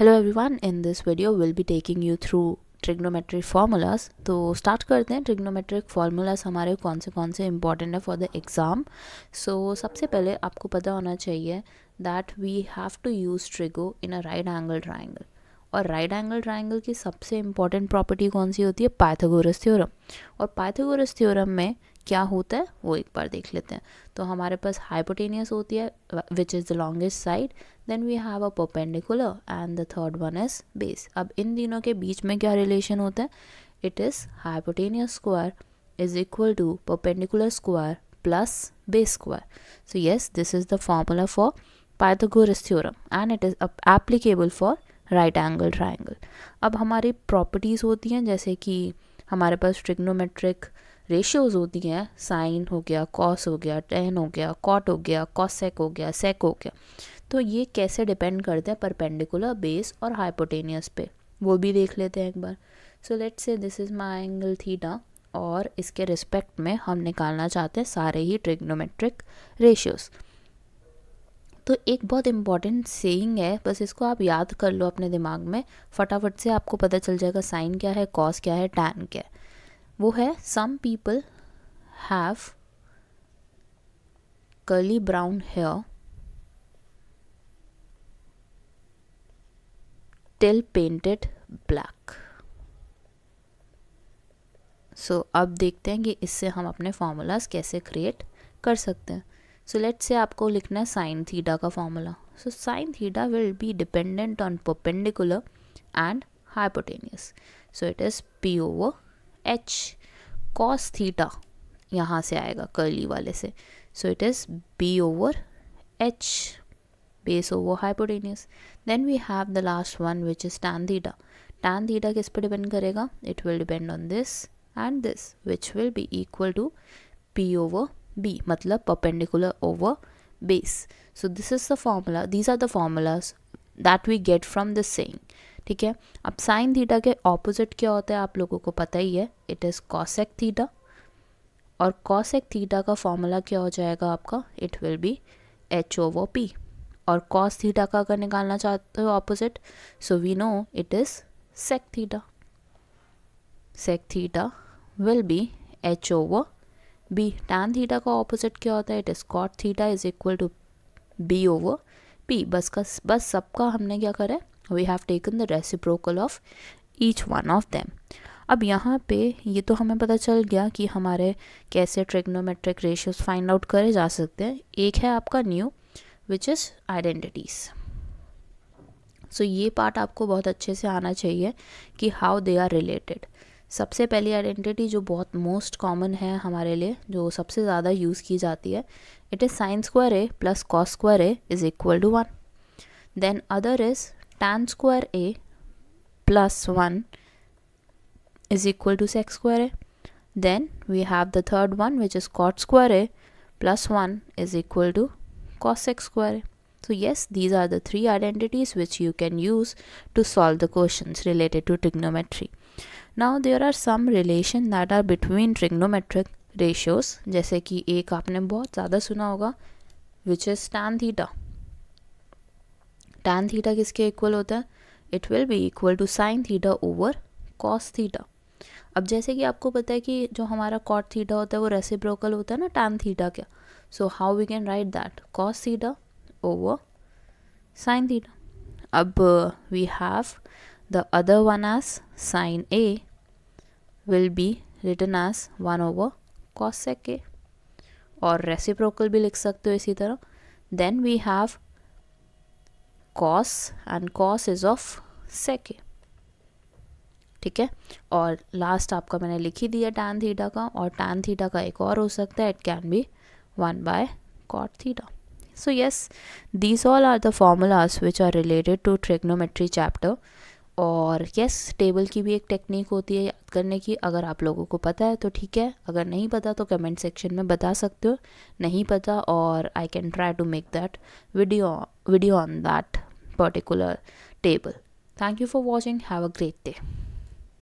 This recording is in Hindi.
Hello everyone in this video will be taking you through trigonometric formulas तो स्टार्ट करते हैं ट्रिग्नोमेट्रिक फार्मूलाज हमारे कौन से कौन से इंपॉर्टेंट है फॉर द एग्ज़ाम सो सबसे पहले आपको पता होना चाहिए that we have to use trigo in a right angle triangle और राइट एंगल ट्राइंगल की सबसे इंपॉर्टेंट प्रॉपर्टी कौन सी होती है पाइथागोरस थ्योरम और पाइथागोरस थ्योरम में क्या होता है वो एक बार देख लेते हैं तो हमारे पास हाइपोटेनियस होती है which is the longest side then we have a perpendicular and the third one is base अब इन दिनों के बीच में क्या रिलेशन होता है it is hypotenuse square is equal to perpendicular square plus base square so yes this is the formula for Pythagoras theorem and it is applicable for right angle triangle अब हमारी प्रॉपर्टीज़ होती हैं जैसे कि हमारे पास ट्रिग्नोमेट्रिक रेशियोज़ होती हैं साइन हो गया कॉस हो गया टेन हो गया कॉट हो गया कॉसेक हो गया सेक हो गया तो ये कैसे डिपेंड करते हैं परपेंडिकुलर बेस और हाइपोटेनियस पे वो भी देख लेते हैं एक बार so let's say this is my angle theta और इसके रिस्पेक्ट में हम निकालना चाहते हैं सारे ही ट्रिग्नोमेट्रिक रेशियोज़ तो एक बहुत इंपॉर्टेंट सेइंग है बस इसको आप याद कर लो अपने दिमाग में फटाफट से आपको पता चल जाएगा साइन क्या है कॉस क्या है टैन क्या है वो है some people have curly brown hair till painted black so अब देखते हैं कि इससे हम अपने फॉर्मूलाज कैसे क्रिएट कर सकते हैं सो so, लेट्स से आपको लिखना है साइन थीटा का formula so sine theta will be dependent on perpendicular and hypotenuse so it is P over H cos theta यहाँ से आएगा कर्ली वाले से so it is B over H base over hypotenuse then we have the last one which is tan theta tan theta किस पर डिपेंड करेगा it will depend on this and this which will be equal to P over B मतलब perpendicular over base so this is the formula these are the formulas that we get from this saying. ठीक है अब साइन थीटा के ऑपोजिट क्या होता है आप लोगों को पता ही है इट इज़ कॉसेक थीटा और कॉसेक थीटा का फॉर्मूला क्या हो जाएगा आपका it will be H over P और कॉस थीटा का अगर निकालना चाहते हो opposite so we know it is sec theta sec theta will be H over B tan theta का ऑपोजिट क्या होता है it is cot theta is equal to B over P बस का बस सबका हमने क्या करा है we have taken the reciprocal of each one of them अब यहाँ पे ये तो हमें पता चल गया कि हमारे कैसे ट्रिग्नोमेट्रिक रेशियोज फाइंड आउट करे जा सकते हैं एक है आपका new which is identities so ये पार्ट आपको बहुत अच्छे से आना चाहिए कि हाउ दे आर रिलेटेड सबसे पहली आइडेंटिटी जो बहुत मोस्ट कॉमन है हमारे लिए जो सबसे ज़्यादा यूज़ की जाती है it is sine square A plus cos square A is equal to one then other is tan square A plus 1 is equal to sec square A. Then we have the third one which is cot square A plus 1 is equal to cos sec square A. So yes, these are the three identities which you can use to solve the questions related to trigonometry. Now there are some relation that are between trigonometric ratios जैसे कि एक आपने बहुत ज़्यादा सुना होगा which is tan theta tan theta किसके इक्वल होता है it will be equal to sine theta over cos theta अब जैसे कि आपको पता है कि जो हमारा कॉट थीटा होता है वो रेसिप्रोकल होता है ना टैन थीटा का so how we can write that cos theta over sine theta अब we have the other one as sine A will be written as one over cosec A और रेसिप्रोकल भी लिख सकते हो इसी तरह then we have cos and cos is of sec ठीक है और लास्ट आपका मैंने लिख ही दिया टैन थीटा का और टैन थीटा का एक और हो सकता है it can be one by cot theta so yes these all are the formulas which are related to trigonometry chapter और यस टेबल की भी एक टेक्निक होती है याद करने की अगर आप लोगों को पता है तो ठीक है अगर नहीं पता तो कमेंट सेक्शन में बता सकते हो नहीं पता और I can try to make that video video on that particular table thank you for watching have a great day